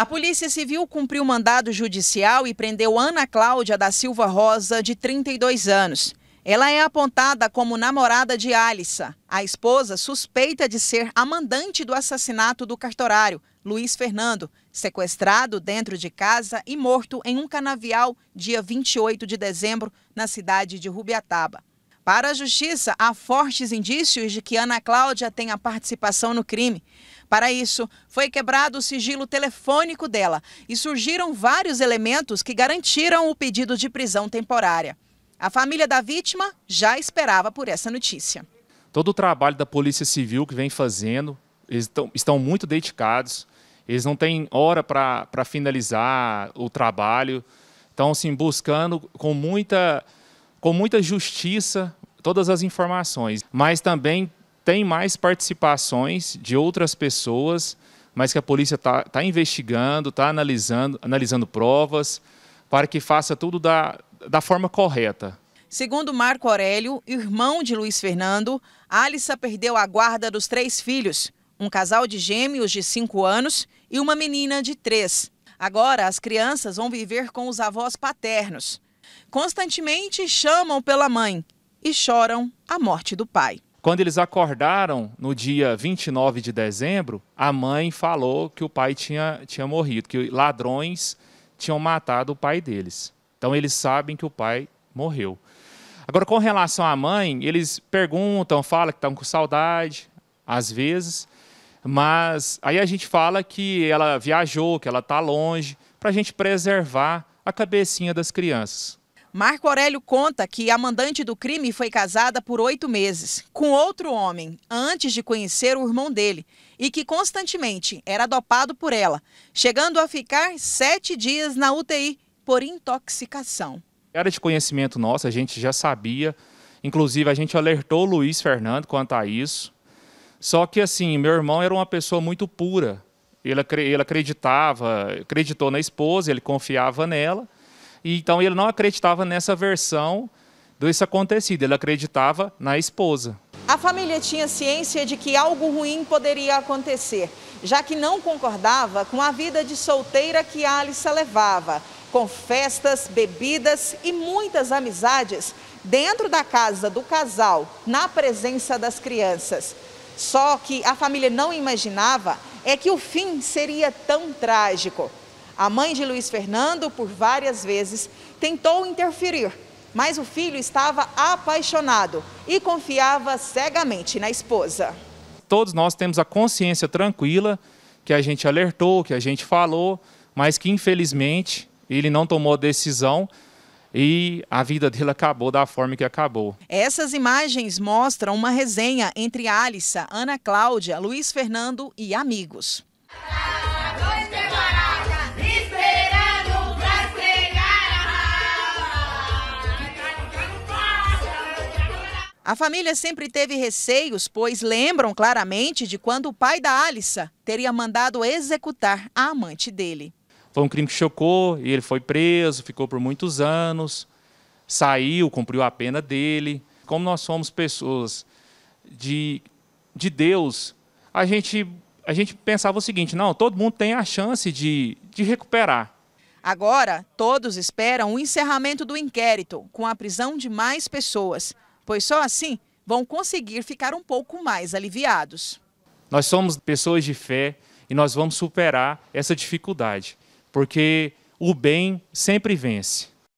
A Polícia Civil cumpriu mandado judicial e prendeu Ana Cláudia da Silva Rosa, de 32 anos. Ela é apontada como namorada de Alissa, a esposa suspeita de ser a mandante do assassinato do cartorário, Luiz Fernando, sequestrado dentro de casa e morto em um canavial dia 28 de dezembro, na cidade de Rubiataba. Para a justiça, há fortes indícios de que Ana Cláudia tenha participação no crime. Para isso, foi quebrado o sigilo telefônico dela e surgiram vários elementos que garantiram o pedido de prisão temporária. A família da vítima já esperava por essa notícia. Todo o trabalho da Polícia Civil que vem fazendo, eles estão, estão muito dedicados, eles não têm hora para finalizar o trabalho, estão assim, buscando com muita, com muita justiça todas as informações, mas também tem mais participações de outras pessoas, mas que a polícia está tá investigando, está analisando, analisando provas, para que faça tudo da, da forma correta. Segundo Marco Aurélio, irmão de Luiz Fernando, Alissa perdeu a guarda dos três filhos, um casal de gêmeos de cinco anos e uma menina de três. Agora, as crianças vão viver com os avós paternos. Constantemente chamam pela mãe e choram a morte do pai. Quando eles acordaram no dia 29 de dezembro, a mãe falou que o pai tinha, tinha morrido, que ladrões tinham matado o pai deles. Então eles sabem que o pai morreu. Agora, com relação à mãe, eles perguntam, falam que estão com saudade, às vezes, mas aí a gente fala que ela viajou, que ela está longe, para a gente preservar a cabecinha das crianças. Marco Aurélio conta que a mandante do crime foi casada por oito meses com outro homem antes de conhecer o irmão dele e que constantemente era dopado por ela, chegando a ficar sete dias na UTI por intoxicação. Era de conhecimento nosso, a gente já sabia, inclusive a gente alertou o Luiz Fernando quanto a isso. Só que assim, meu irmão era uma pessoa muito pura. Ele, ele acreditava, acreditou na esposa, ele confiava nela então ele não acreditava nessa versão desse acontecido, ele acreditava na esposa. A família tinha ciência de que algo ruim poderia acontecer, já que não concordava com a vida de solteira que Alice levava, com festas, bebidas e muitas amizades dentro da casa do casal, na presença das crianças. Só que a família não imaginava é que o fim seria tão trágico. A mãe de Luiz Fernando, por várias vezes, tentou interferir, mas o filho estava apaixonado e confiava cegamente na esposa. Todos nós temos a consciência tranquila que a gente alertou, que a gente falou, mas que infelizmente ele não tomou decisão e a vida dele acabou da forma que acabou. Essas imagens mostram uma resenha entre Alissa, Ana Cláudia, Luiz Fernando e amigos. A família sempre teve receios, pois lembram claramente de quando o pai da Alissa teria mandado executar a amante dele. Foi um crime que chocou e ele foi preso, ficou por muitos anos, saiu, cumpriu a pena dele. Como nós somos pessoas de, de Deus, a gente, a gente pensava o seguinte: não, todo mundo tem a chance de, de recuperar. Agora, todos esperam o encerramento do inquérito, com a prisão de mais pessoas pois só assim vão conseguir ficar um pouco mais aliviados. Nós somos pessoas de fé e nós vamos superar essa dificuldade, porque o bem sempre vence.